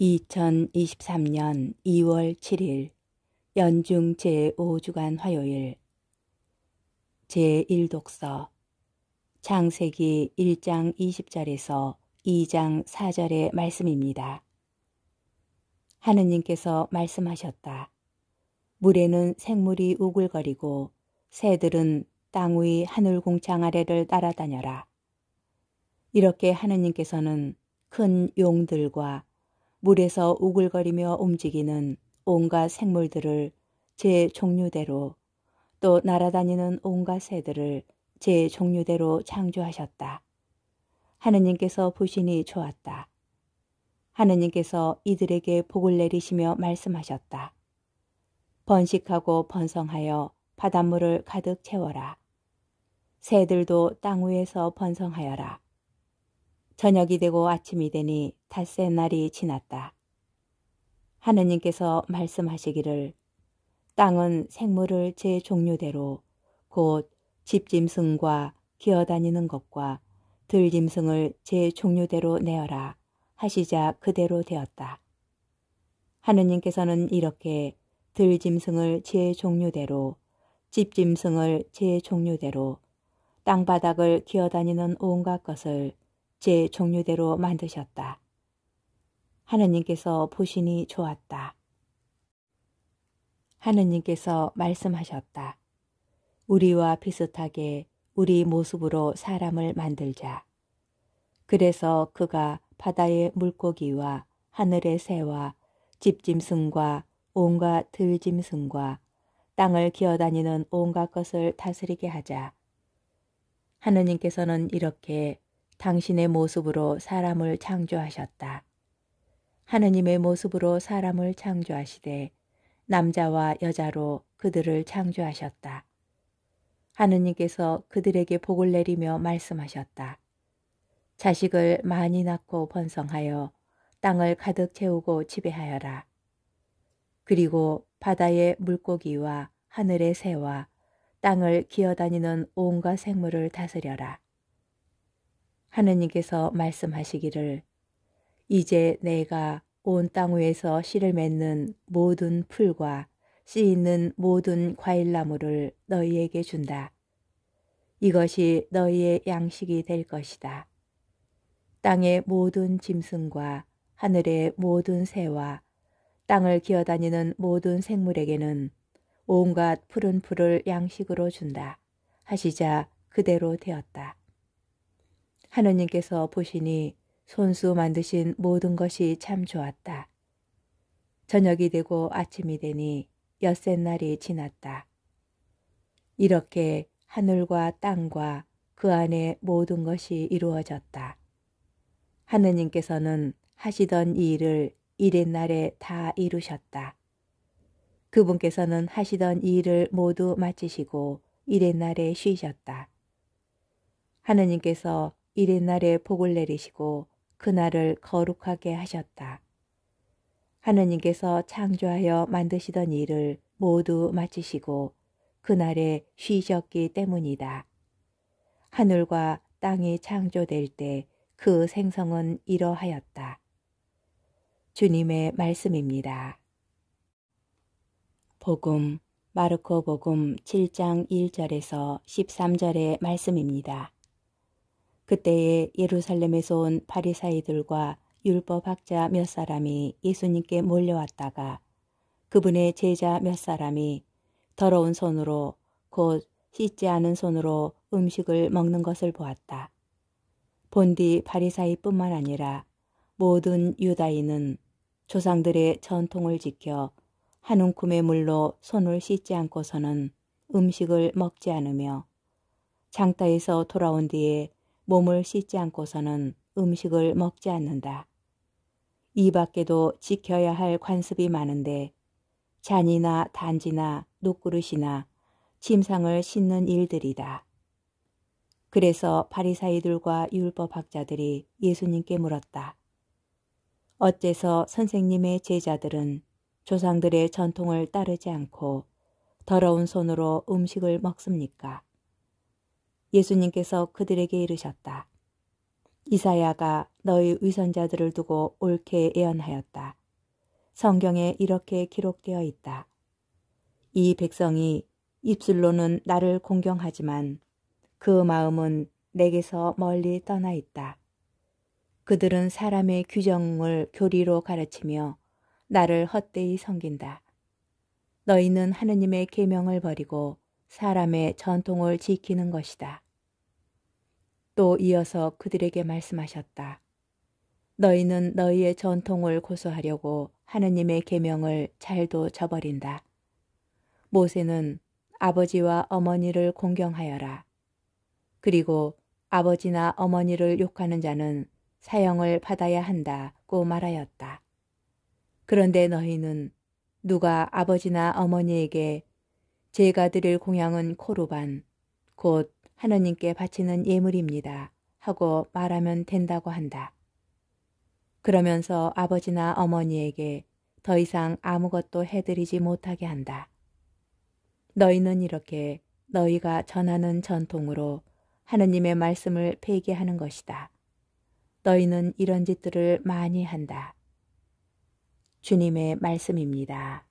2023년 2월 7일 연중 제5주간 화요일 제1독서 창세기 1장 20절에서 2장 4절의 말씀입니다. 하느님께서 말씀하셨다. 물에는 생물이 우글거리고 새들은 땅 위 하늘 공창 아래를 따라다녀라. 이렇게 하느님께서는 큰 용들과 물에서 우글거리며 움직이는 온갖 생물들을 제 종류대로 또 날아다니는 온갖 새들을 제 종류대로 창조하셨다. 하느님께서 보시니 좋았다. 하느님께서 이들에게 복을 내리시며 말씀하셨다. 번식하고 번성하여 바닷물을 가득 채워라. 새들도 땅 위에서 번성하여라. 저녁이 되고 아침이 되니 닷새 날이 지났다. 하느님께서 말씀하시기를 땅은 생물을 제 종류대로 곧 집짐승과 기어다니는 것과 들짐승을 제 종류대로 내어라 하시자 그대로 되었다. 하느님께서는 이렇게 들짐승을 제 종류대로 집짐승을 제 종류대로 땅바닥을 기어다니는 온갖 것을 제 종류대로 만드셨다. 하느님께서 보시니 좋았다. 하느님께서 말씀하셨다. 우리와 비슷하게 우리 모습으로 사람을 만들자. 그래서 그가 바다의 물고기와 하늘의 새와 집짐승과 온갖 들짐승과 땅을 기어다니는 온갖 것을 다스리게 하자. 하느님께서는 이렇게 당신의 모습으로 사람을 창조하셨다. 하느님의 모습으로 사람을 창조하시되 남자와 여자로 그들을 창조하셨다. 하느님께서 그들에게 복을 내리며 말씀하셨다. 자식을 많이 낳고 번성하여 땅을 가득 채우고 지배하여라. 그리고 바다의 물고기와 하늘의 새와 땅을 기어다니는 온갖 생물을 다스려라. 하느님께서 말씀하시기를 이제 내가 온 땅 위에서 씨를 맺는 모든 풀과 씨 있는 모든 과일나무를 너희에게 준다. 이것이 너희의 양식이 될 것이다. 땅의 모든 짐승과 하늘의 모든 새와 땅을 기어다니는 모든 생물에게는 온갖 푸른 풀을 양식으로 준다. 하시자 그대로 되었다. 하느님께서 보시니 손수 만드신 모든 것이 참 좋았다. 저녁이 되고 아침이 되니 엿새 날이 지났다. 이렇게 하늘과 땅과 그 안에 모든 것이 이루어졌다. 하느님께서는 하시던 일을 이랫날에 다 이루셨다. 그분께서는 하시던 일을 모두 마치시고 이랫날에 쉬셨다. 하느님께서 이튿날에 복을 내리시고 그날을 거룩하게 하셨다. 하느님께서 창조하여 만드시던 일을 모두 마치시고 그날에 쉬셨기 때문이다. 하늘과 땅이 창조될 때 그 생성은 이러하였다. 주님의 말씀입니다. 복음 마르코 복음 7장 1절에서 13절의 말씀입니다. 그때에 예루살렘에서 온 바리사이들과 율법학자 몇 사람이 예수님께 몰려왔다가 그분의 제자 몇 사람이 더러운 손으로 곧 씻지 않은 손으로 음식을 먹는 것을 보았다. 본디 바리사이뿐만 아니라 모든 유다인은 조상들의 전통을 지켜 한 움큼의 물로 손을 씻지 않고서는 음식을 먹지 않으며 장따에서 돌아온 뒤에 몸을 씻지 않고서는 음식을 먹지 않는다. 이 밖에도 지켜야 할 관습이 많은데 잔이나 단지나 녹그릇이나 침상을 씻는 일들이다. 그래서 바리사이들과 율법학자들이 예수님께 물었다. 어째서 선생님의 제자들은 조상들의 전통을 따르지 않고 더러운 손으로 음식을 먹습니까? 예수님께서 그들에게 이르셨다. 이사야가 너희 위선자들을 두고 옳게 예언하였다. 성경에 이렇게 기록되어 있다. 이 백성이 입술로는 나를 공경하지만 그 마음은 내게서 멀리 떠나 있다. 그들은 사람의 규정을 교리로 가르치며 나를 헛되이 섬긴다. 너희는 하느님의 계명을 버리고 사람의 전통을 지키는 것이다. 또 이어서 그들에게 말씀하셨다. 너희는 너희의 전통을 고수하려고 하느님의 계명을 잘도 저버린다. 모세는 아버지와 어머니를 공경하여라. 그리고 아버지나 어머니를 욕하는 자는 사형을 받아야 한다고 말하였다. 그런데 너희는 누가 아버지나 어머니에게 제가 드릴 공양은 코르반, 곧 하느님께 바치는 예물입니다. 하고 말하면 된다고 한다. 그러면서 아버지나 어머니에게 더 이상 아무것도 해드리지 못하게 한다. 너희는 이렇게 너희가 전하는 전통으로 하느님의 말씀을 폐기하는 것이다. 너희는 이런 짓들을 많이 한다. 주님의 말씀입니다.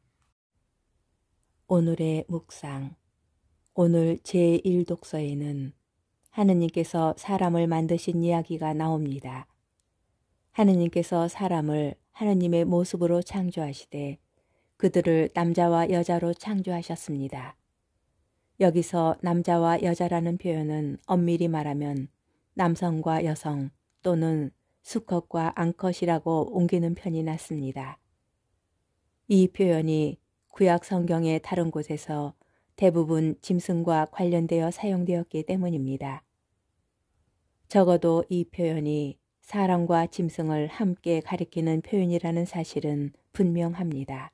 오늘의 묵상 오늘 제1독서에는 하느님께서 사람을 만드신 이야기가 나옵니다. 하느님께서 사람을 하느님의 모습으로 창조하시되 그들을 남자와 여자로 창조하셨습니다. 여기서 남자와 여자라는 표현은 엄밀히 말하면 남성과 여성 또는 수컷과 암컷이라고 옮기는 편이 낫습니다. 이 표현이 구약 성경의 다른 곳에서 대부분 짐승과 관련되어 사용되었기 때문입니다. 적어도 이 표현이 사람과 짐승을 함께 가리키는 표현이라는 사실은 분명합니다.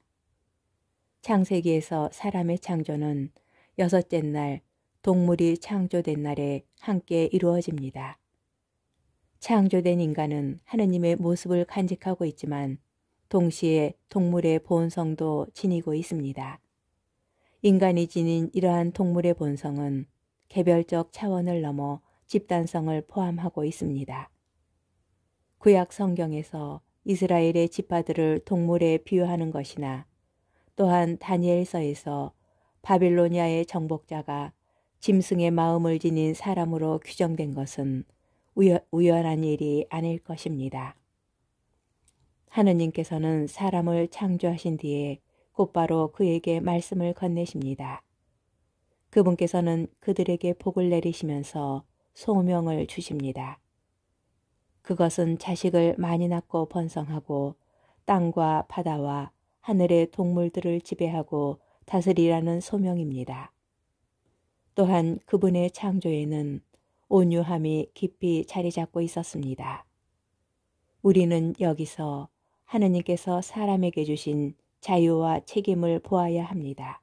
창세기에서 사람의 창조는 여섯째 날 동물이 창조된 날에 함께 이루어집니다. 창조된 인간은 하느님의 모습을 간직하고 있지만 동시에 동물의 본성도 지니고 있습니다. 인간이 지닌 이러한 동물의 본성은 개별적 차원을 넘어 집단성을 포함하고 있습니다. 구약 성경에서 이스라엘의 지파들을 동물에 비유하는 것이나 또한 다니엘서에서 바빌로니아의 정복자가 짐승의 마음을 지닌 사람으로 규정된 것은 우연, 우연한 일이 아닐 것입니다. 하느님께서는 사람을 창조하신 뒤에 곧바로 그에게 말씀을 건네십니다. 그분께서는 그들에게 복을 내리시면서 소명을 주십니다. 그것은 자식을 많이 낳고 번성하고 땅과 바다와 하늘의 동물들을 지배하고 다스리라는 소명입니다. 또한 그분의 창조에는 온유함이 깊이 자리 잡고 있었습니다. 우리는 여기서 하느님께서 사람에게 주신 자유와 책임을 보아야 합니다.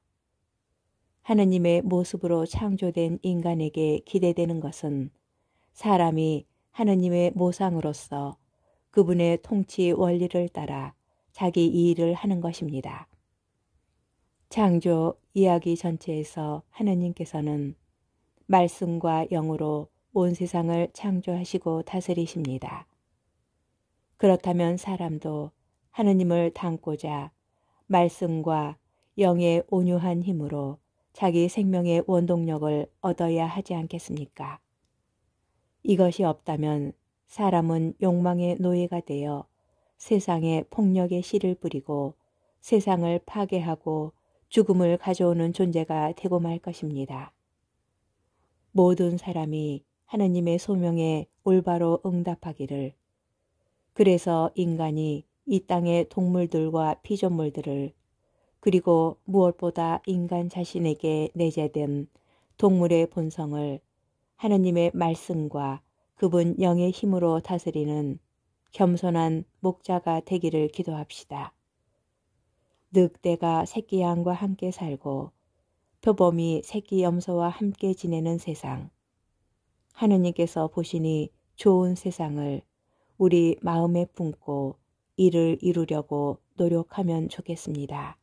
하느님의 모습으로 창조된 인간에게 기대되는 것은 사람이 하느님의 모상으로서 그분의 통치 원리를 따라 자기 일을 하는 것입니다. 창조 이야기 전체에서 하느님께서는 말씀과 영으로 온 세상을 창조하시고 다스리십니다. 그렇다면 사람도 하느님을 닮고자 말씀과 영의 온유한 힘으로 자기 생명의 원동력을 얻어야 하지 않겠습니까? 이것이 없다면 사람은 욕망의 노예가 되어 세상에 폭력의 씨를 뿌리고 세상을 파괴하고 죽음을 가져오는 존재가 되고 말 것입니다. 모든 사람이 하느님의 소명에 올바로 응답하기를 그래서 인간이 이 땅의 동물들과 피조물들을 그리고 무엇보다 인간 자신에게 내재된 동물의 본성을 하느님의 말씀과 그분 영의 힘으로 다스리는 겸손한 목자가 되기를 기도합시다. 늑대가 새끼 양과 함께 살고 표범이 새끼 염소와 함께 지내는 세상. 하느님께서 보시니 좋은 세상을 우리 마음에 품고 일을 이루려고 노력하면 좋겠습니다.